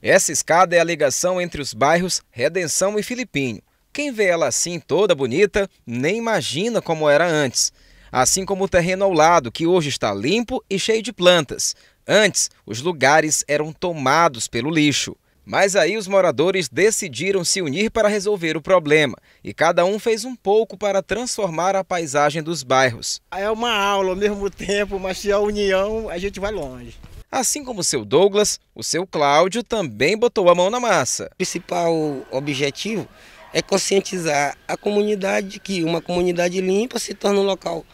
Essa escada é a ligação entre os bairros Redenção e Filipinho. Quem vê ela assim toda bonita nem imagina como era antes. Assim como o terreno ao lado, que hoje está limpo e cheio de plantas. Antes, os lugares eram tomados pelo lixo. Mas aí os moradores decidiram se unir para resolver o problema e cada um fez um pouco para transformar a paisagem dos bairros. É uma aula ao mesmo tempo, mas se a união a gente vai longe. Assim como seu Douglas, o seu Cláudio também botou a mão na massa. O principal objetivo é conscientizar a comunidade que uma comunidade limpa se torna um local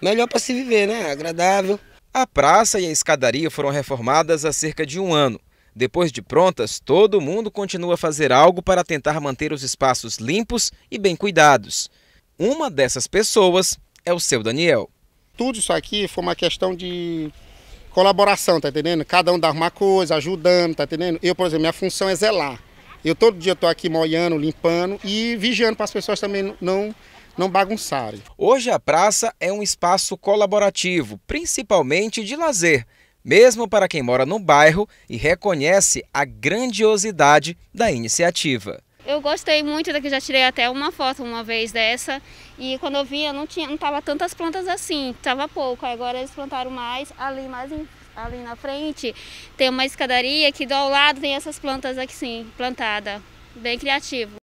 melhor para se viver, né? agradável. A praça e a escadaria foram reformadas há cerca de um ano. Depois de prontas, todo mundo continua a fazer algo para tentar manter os espaços limpos e bem cuidados. Uma dessas pessoas é o seu Daniel. Tudo isso aqui foi uma questão de colaboração, tá entendendo? Cada um dá uma coisa, ajudando, tá entendendo? Eu, por exemplo, minha função é zelar. Eu todo dia estou aqui molhando, limpando e vigiando para as pessoas também não não bagunçarem. Hoje a praça é um espaço colaborativo, principalmente de lazer, mesmo para quem mora no bairro e reconhece a grandiosidade da iniciativa eu gostei muito daqui, já tirei até uma foto uma vez dessa. E quando eu via, não tinha, não tava tantas plantas assim, tava pouco. Agora eles plantaram mais, ali mais em, ali na frente tem uma escadaria que do ao lado tem essas plantas aqui sim, plantada. Bem criativo.